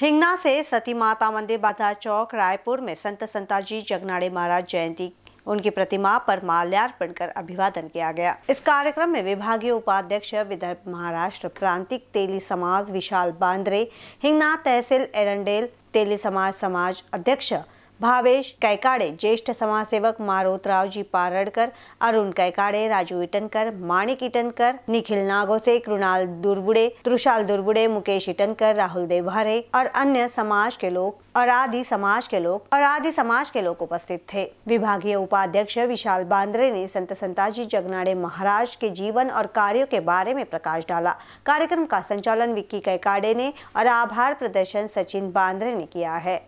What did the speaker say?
हिंगना से सती माता मंदिर बाधा चौक रायपुर में संत संताजी जगनाड़े महाराज जयंती उनकी प्रतिमा पर माल्यार्पण कर अभिवादन किया गया इस कार्यक्रम में विभागीय उपाध्यक्ष विदर्भ महाराष्ट्र प्रांतिक तेली समाज विशाल बांद्रे हिंगना तहसील एरंडेल तेली समाज समाज अध्यक्ष भावेश कैकाड़े ज्येष्ठ समाजसेवक मारोतरावजी पारडकर अरुण कैकाड़े राजू इटनकर माणिक इटनकर निखिल नागोसे कृणाल दुर्बुड़े त्रुशाल दुर्बुड़े मुकेश इटनकर राहुल देवहरे और अन्य समाज के लोग और आदि समाज के लोग और आदि समाज के लोग उपस्थित थे विभागीय उपाध्यक्ष विशाल बांद्रे ने संत संताजी जगनाड़े महाराज के जीवन और कार्यो के बारे में प्रकाश डाला कार्यक्रम का संचालन विक्की कैकाड़े ने और आभार प्रदर्शन सचिन बांद्रे ने किया है